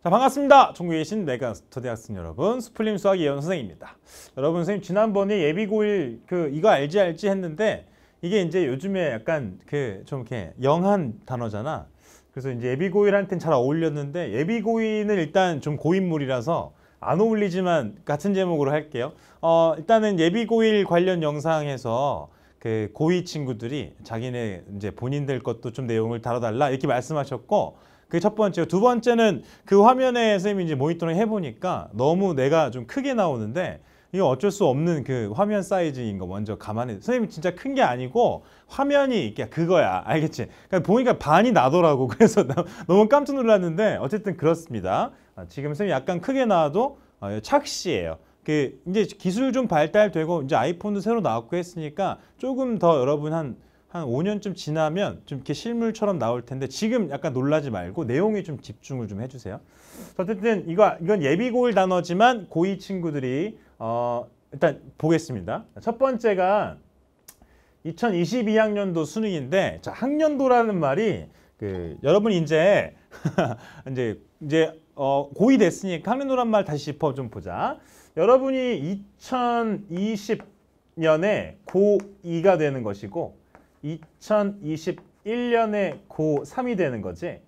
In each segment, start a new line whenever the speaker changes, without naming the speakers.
자 반갑습니다. 중국에 계신 메가 스터디 학생 여러분, 스플림 수학 예언 선생입니다. 여러분 선생님 지난번에 예비고일 그 이거 알지 알지 했는데 이게 이제 요즘에 약간 그 좀 이렇게 영한 단어잖아. 그래서 이제 예비고일한테는 잘 어울렸는데 예비고일은 일단 좀 고인물이라서 안 어울리지만 같은 제목으로 할게요. 어 일단은 예비고일 관련 영상에서 그 고위 친구들이 자기네 이제 본인들 것도 좀 내용을 다뤄달라 이렇게 말씀하셨고 그게 첫 번째요. 두 번째는 그 화면에 선생님이 이제 모니터링 해보니까 너무 내가 좀 크게 나오는데 이거 어쩔 수 없는 그 화면 사이즈인 거 먼저 감안해. 선생님 이 진짜 큰 게 아니고 화면이 이게 그거야. 알겠지? 그러니까 보니까 반이 나더라고. 그래서 너무 깜짝 놀랐는데 어쨌든 그렇습니다. 아, 지금 선생님 약간 크게 나와도 아, 착시예요. 그 이제 기술 좀 발달되고 이제 아이폰도 새로 나왔고 했으니까 조금 더 여러분 한한 5년쯤 지나면 좀 이렇게 실물처럼 나올 텐데 지금 약간 놀라지 말고 내용에 좀 집중을 좀 해주세요. 어쨌든 이거 이건 예비고일 단어지만 고2 친구들이 어, 일단 보겠습니다. 첫 번째가 2022학년도 수능인데 자, 학년도라는 말이 그 여러분 이제 이제 이제 어, 고2 됐으니까 학년도란 말 다시 짚어 좀 보자. 여러분이 2020년에 고2가 되는 것이고 2021년에 고3이 되는 거지.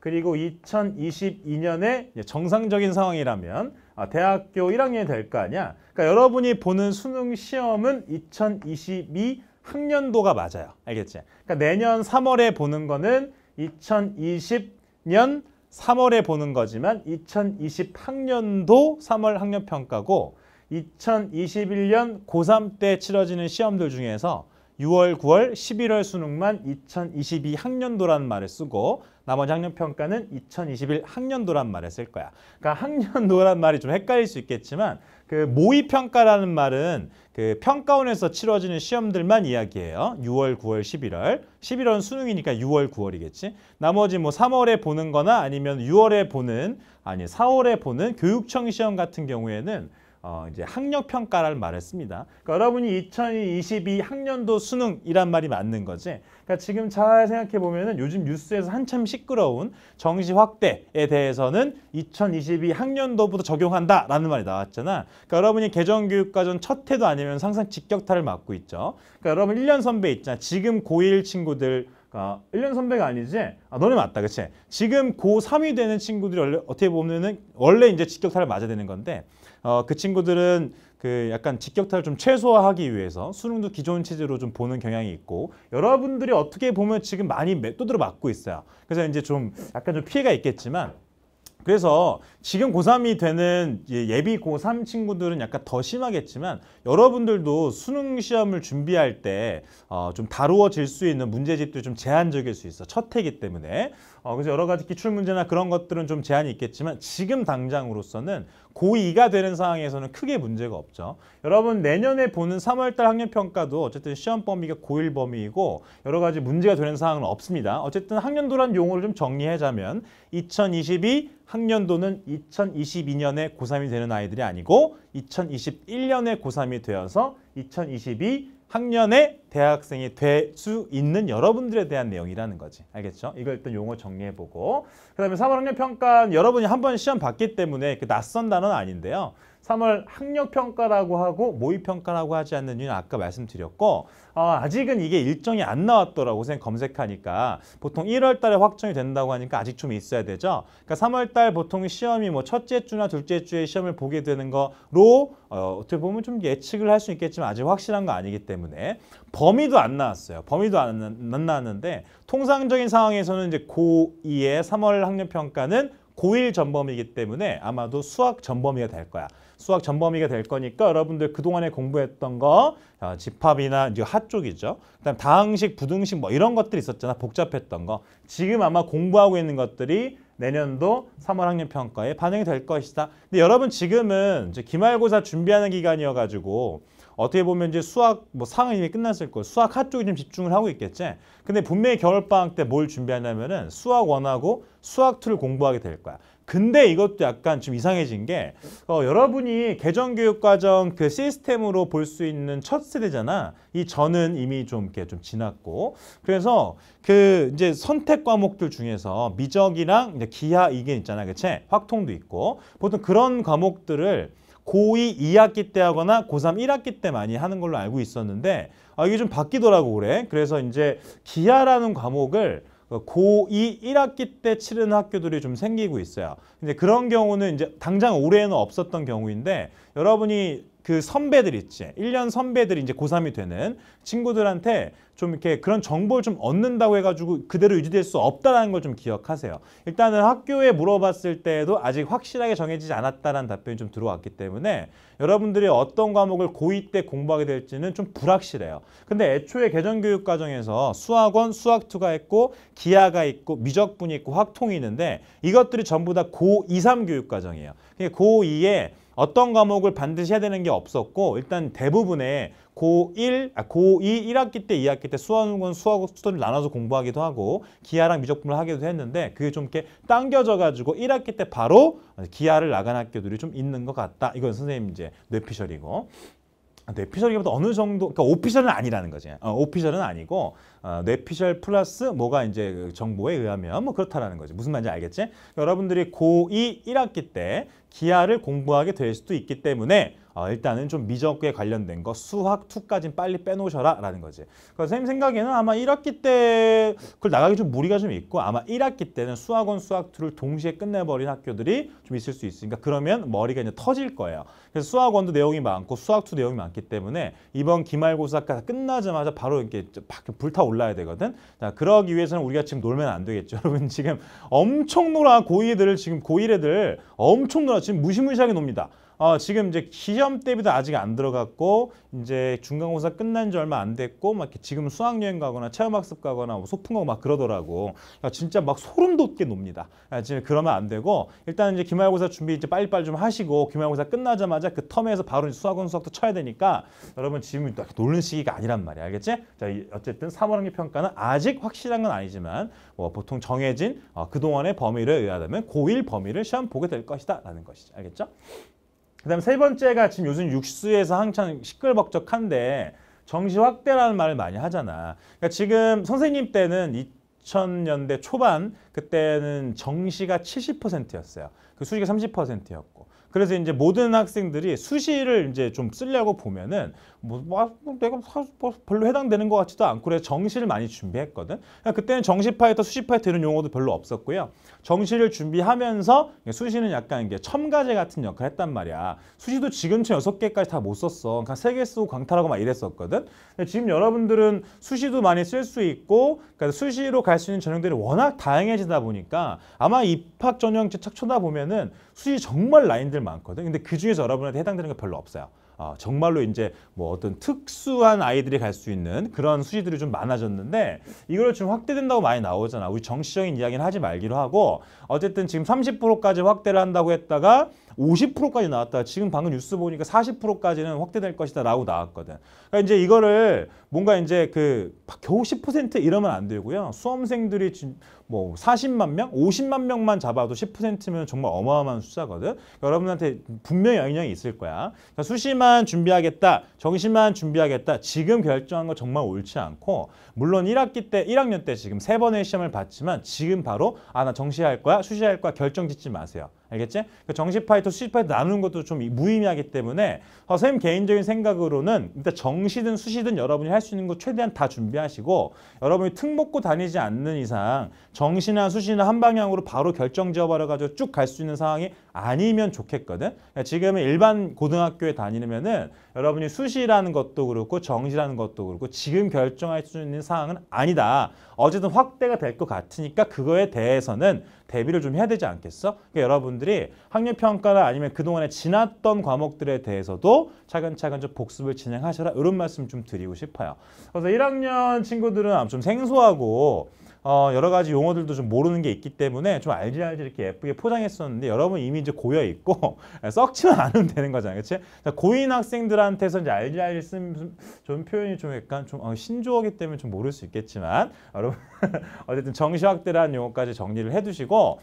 그리고 2022년에 정상적인 상황이라면 아, 대학교 1학년이 될 거 아니야. 그러니까 여러분이 보는 수능 시험은 2022 학년도가 맞아요. 알겠지? 그러니까 내년 3월에 보는 거는 2020년 3월에 보는 거지만 2020 학년도 3월 학년 평가고 2021년 고3 때 치러지는 시험들 중에서 6월, 9월, 11월 수능만 2022 학년도라는 말을 쓰고 나머지 학년 평가는 2021 학년도란 말을 쓸 거야. 그러니까 학년도란 말이 좀 헷갈릴 수 있겠지만 그 모의 평가라는 말은 그 평가원에서 치러지는 시험들만 이야기해요. 6월, 9월, 11월. 11월은 수능이니까 6월, 9월이겠지. 나머지 뭐 3월에 보는 거나 아니면 6월에 보는 아니 4월에 보는 교육청 시험 같은 경우에는 어, 이제 학력 평가를 말했습니다. 그러니까 여러분이 2022 학년도 수능이란 말이 맞는 거지. 그러니까 지금 잘 생각해 보면은 요즘 뉴스에서 한참 시끄러운 정시 확대에 대해서는 2022 학년도부터 적용한다라는 말이 나왔잖아. 그러니까 여러분이 개정교육과정 첫 해도 아니면 항상 직격탄을 맞고 있죠. 그러니까 여러분 1년 선배 있잖아. 지금 고1 친구들 그니까 아, 1년 선배가 아니지? 아, 너네 맞다, 그치? 지금 고3이 되는 친구들이 원래, 어떻게 보면은 원래 이제 직격탄을 맞아야 되는 건데 어, 그 친구들은 그 약간 직격탄을 좀 최소화하기 위해서 수능도 기존 체제로 좀 보는 경향이 있고 여러분들이 어떻게 보면 지금 많이 맷도들어 맞고 있어요. 그래서 이제 좀 약간 좀 피해가 있겠지만 그래서 지금 고3이 되는 예비 고3 친구들은 약간 더 심하겠지만 여러분들도 수능 시험을 준비할 때좀 어, 다루어질 수 있는 문제집도 좀 제한적일 수 있어. 첫 해기 이 때문에. 어, 그래서 여러 가지 기출 문제나 그런 것들은 좀 제한이 있겠지만 지금 당장으로서는 고2가 되는 상황에서는 크게 문제가 없죠. 여러분 내년에 보는 3월달 학년평가도 어쨌든 시험 범위가 고1 범위이고 여러 가지 문제가 되는 상황은 없습니다. 어쨌든 학년도란 용어를 좀 정리하자면 2022 학년도는 2022년에 고3이 되는 아이들이 아니고 2021년에 고3이 되어서 2022 학년의 대학생이 될 수 있는 여러분들에 대한 내용이라는 거지. 알겠죠? 이걸 일단 용어 정리해보고 그 다음에 3월 학년 평가 여러분이 한 번 시험 봤기 때문에 그 낯선 단어는 아닌데요. 3월 학력평가라고 하고 모의평가라고 하지 않는 이유는 아까 말씀드렸고 어, 아직은 이게 일정이 안 나왔더라고 선생님 검색하니까 보통 1월 달에 확정이 된다고 하니까 아직 좀 있어야 되죠. 그러니까 3월 달 보통 시험이 뭐 첫째 주나 둘째 주에 시험을 보게 되는 거로 어, 어떻게 보면 좀 예측을 할 수 있겠지만 아직 확실한 거 아니기 때문에 범위도 안 나왔어요. 범위도 안, 안 나왔는데 통상적인 상황에서는 이제 고2의 3월 학력평가는 고1 전범이기 때문에 아마도 수학 전범위가 될 거야. 수학 전범위가 될 거니까 여러분들 그동안에 공부했던 거 어, 집합이나 이제 핫 쪽이죠. 그다음 다항식, 부등식 뭐 이런 것들이 있었잖아. 복잡했던 거. 지금 아마 공부하고 있는 것들이 내년도 3월 학년 평가에 반영이 될 것이다. 근데 여러분 지금은 이제 기말고사 준비하는 기간이어 가지고 어떻게 보면 이제 수학 뭐 상은 이미 끝났을 거예요. 수학 하 쪽에 좀 집중을 하고 있겠지. 근데 분명히 겨울방학 때 뭘 준비하냐면은 수학 원하고 수학 2를 공부하게 될 거야. 근데 이것도 약간 좀 이상해진 게 어, 여러분이 개정교육과정 그 시스템으로 볼 수 있는 첫 세대잖아. 이 저는 이미 좀 이렇게 좀 지났고 그래서 그 이제 선택 과목들 중에서 미적이랑 이제 기하 이게 있잖아, 그치? 확통도 있고 보통 그런 과목들을 고2 2학기 때 하거나 고3 1학기 때 많이 하는 걸로 알고 있었는데 아, 이게 좀 바뀌더라고 그래. 그래서 이제 기하라는 과목을 어, 고2 1학기 때 치르는 학교들이 좀 생기고 있어요. 근데 그런 경우는 이제 당장 올해는 없었던 경우인데 여러분이 그 선배들 있지. 1년 선배들이 이제 고3이 되는 친구들한테 좀 이렇게 그런 정보를 좀 얻는다고 해가지고 그대로 유지될 수 없다라는 걸 좀 기억하세요. 일단은 학교에 물어봤을 때에도 아직 확실하게 정해지지 않았다는 답변이 좀 들어왔기 때문에 여러분들이 어떤 과목을 고2 때 공부하게 될지는 좀 불확실해요. 근데 애초에 개정교육 과정에서 수학원, 수학2가 있고 기하가 있고 미적분이 있고 확통이 있는데 이것들이 전부 다 고2, 3 교육 과정이에요. 그러 그러니까 고2에 어떤 과목을 반드시 해야 되는 게 없었고 일단 대부분의 고1, 아, 고2 1학기 때 2학기 때 수학은 수학 수도를 나눠서 공부하기도 하고 기아랑 미적분을 하기도 했는데 그게 좀 이렇게 당겨져가지고 1학기 때 바로 기아를 나간 학교들이 좀 있는 것 같다. 이건 선생님 이제 뇌피셜이고 뇌피셜기보다 아, 네 이 어느 정도 그러니까 오피셜은 아니라는 거지. 어, 오피셜은 아니고 어, 뇌피셜 네 플러스 뭐가 이제 그 정보에 의하면 뭐 그렇다라는 거지. 무슨 말인지 알겠지? 여러분들이 고2 1학기 때기아를 공부하게 될 수도 있기 때문에 어, 일단은 좀 미적에 관련된 거 수학 2까지 빨리 빼놓으셔라 라는 거지. 그러니 선생님 생각에는 아마 1학기 때 그걸 나가기 좀 무리가 좀 있고 아마 1학기 때는 수학원 수학 2를 동시에 끝내버린 학교들이 좀 있을 수 있으니까 그러면 머리가 이제 터질 거예요. 그래서 수학원도 내용이 많고 수학 2 내용이 많기 때문에 이번 기말고사가 끝나자마자 바로 이렇게 팍 불타 올라야 되거든. 자 그러기 위해서는 우리가 지금 놀면 안 되겠죠. 여러분 지금 엄청 놀아 고2들을 지금 고1애들 엄청 놀아 지금 무시무시하게 놉니다. 어, 지금 이제 시험 대비도 아직 안 들어갔고 이제 중간고사 끝난 지 얼마 안 됐고 막 지금 수학여행 가거나 체험학습 가거나 뭐소풍가고막 그러더라고. 야, 그러니까 진짜 막 소름 돋게 놉니다. 야, 아, 지금 그러면 안 되고 일단 이제 기말고사 준비 이제 빨리빨리 좀 하시고 기말고사 끝나자마자 그 텀에서 바로 수학원 수학도 쳐야 되니까 여러분 지금 놀는 시기가 아니란 말이야. 알겠지? 자, 이, 어쨌든 3월 학기 평가는 아직 확실한 건 아니지만 뭐 보통 정해진 어, 그동안의 범위를 의하다면 고1 범위를 시험 보게 될 것이다 라는 것이죠. 알겠죠? 그다음 세 번째가 지금 요즘 육수에서 한창 시끌벅적한데 정시 확대라는 말을 많이 하잖아. 그러니까 지금 선생님 때는 2000년대 초반 그때는 정시가 70%였어요. 그 수식이 30%였고 그래서 이제 모든 학생들이 수시를 이제 좀 쓰려고 보면은 뭐, 뭐, 뭐 내가 사, 뭐 별로 해당되는 것 같지도 않고 그래서 정시를 많이 준비했거든. 그러니까 그때는 정시파에서 수시파에서 이런 용어도 별로 없었고요. 정시를 준비하면서 수시는 약간 이게 첨가제 같은 역할을 했단 말이야. 수시도 지금처럼 6 개까지 다 못 썼어. 그러니까 세개 쓰고 광탈하고 막 이랬었거든. 지금 여러분들은 수시도 많이 쓸 수 있고 그러니까 수시로 갈 수 있는 전형들이 워낙 다양해지다 보니까 아마 입학 전형착 쳐다보면 보면은 수시 정말 라인들 많거든. 근데 그 중에서 여러분한테 해당되는 게 별로 없어요. 아, 정말로 이제 뭐 어떤 특수한 아이들이 갈 수 있는 그런 수시들이 좀 많아졌는데 이걸 지금 확대된다고 많이 나오잖아. 우리 정치적인 이야기는 하지 말기로 하고 어쨌든 지금 30%까지 확대를 한다고 했다가 50%까지 나왔다. 지금 방금 뉴스 보니까 40%까지는 확대될 것이다라고 나왔거든. 그러니까 이제 이거를 뭔가 이제 그 겨우 10% 이러면 안 되고요. 수험생들이 뭐 40만 명, 50만 명만 잡아도 10%면 정말 어마어마한 숫자거든. 그러니까 여러분한테 분명히 영향이 있을 거야. 그러니까 수시만 준비하겠다, 정시만 준비하겠다. 지금 결정한 거 정말 옳지 않고 물론 1학기 때, 1학년 때 지금 세 번의 시험을 봤지만 지금 바로 아 나 정시할 거야, 수시할 거야 결정 짓지 마세요. 알겠지? 그 정시파이터 수시파이터 나누는 것도 좀 무의미하기 때문에 선생님 개인적인 생각으로는 일단 정시든 수시든 여러분이 할 수 있는 거 최대한 다 준비하시고 여러분이 특목고 다니지 않는 이상 정시나 수시나 한 방향으로 바로 결정 지어버려가지고 쭉 갈 수 있는 상황이 아니면 좋겠거든. 그러니까 지금 일반 고등학교에 다니면은 여러분이 수시라는 것도 그렇고 정시라는 것도 그렇고 지금 결정할 수 있는 사항은 아니다. 어쨌든 확대가 될 것 같으니까 그거에 대해서는 대비를 좀 해야 되지 않겠어? 그러니까 여러분들이 학력평가나 아니면 그동안에 지났던 과목들에 대해서도 차근차근 좀 복습을 진행하셔라 이런 말씀 좀 드리고 싶어요. 그래서 1학년 친구들은 좀 생소하고 어, 여러 가지 용어들도 좀 모르는 게 있기 때문에 좀 알지 알지 이렇게 예쁘게 포장했었는데 여러분 이미 이제 고여 있고 예, 썩지만 않으면 되는 거잖아요, 그렇지? 고인 학생들한테서 이제 알지 알지 쓴는좀 표현이 좀 약간 좀 어, 신조어기 때문에 좀 모를 수 있겠지만 여러분 어쨌든 정시학대라는 용어까지 정리를 해두시고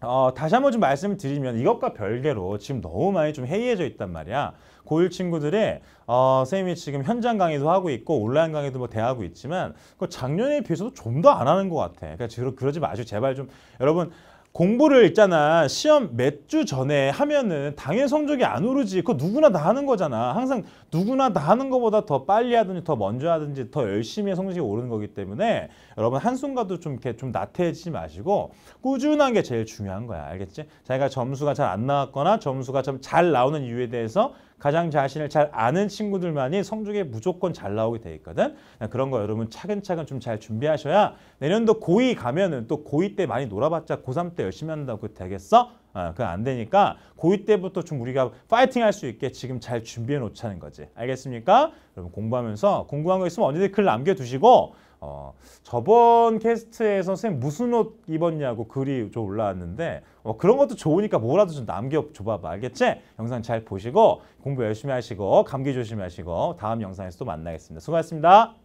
어, 다시 한번 좀 말씀을 드리면 이것과 별개로 지금 너무 많이 좀 해이해져 있단 말이야. 고1 친구들이 어, 선생님이 지금 현장 강의도 하고 있고 온라인 강의도 뭐 대하고 있지만 그 작년에 비해서도 좀 더 안 하는 것 같아. 그러니까 그러, 그러지 마시고 제발 좀 여러분 공부를 있잖아 시험 몇 주 전에 하면은 당일 성적이 안 오르지 그거 누구나 다 하는 거잖아 항상 누구나 다 하는 것보다더 빨리 하든지 더 먼저 하든지 더 열심히 성적이 오르는 거기 때문에 여러분 한순간도 좀 이렇게 좀 나태해지지 마시고 꾸준한 게 제일 중요한 거야 알겠지 자기가 점수가 잘 안 나왔거나 점수가 좀 잘 나오는 이유에 대해서 가장 자신을 잘 아는 친구들만이 성적에 무조건 잘 나오게 돼 있거든. 그런 거 여러분 차근차근 좀 잘 준비하셔야 내년도 고2 가면은 또 고2 때 많이 놀아봤자 고3 때 열심히 한다고 되겠어? 아, 그 안 되니까 고2 때부터 좀 우리가 파이팅 할 수 있게 지금 잘 준비해 놓자는 거지. 알겠습니까? 여러분 공부하면서 궁금한 거 있으면 언제든 글 남겨두시고 어, 저번 캐스트에서 선생님 무슨 옷 입었냐고 글이 좀 올라왔는데 어, 그런 것도 좋으니까 뭐라도 좀 남겨줘봐봐 알겠지? 영상 잘 보시고 공부 열심히 하시고 감기 조심하시고 다음 영상에서 또 만나겠습니다. 수고하셨습니다.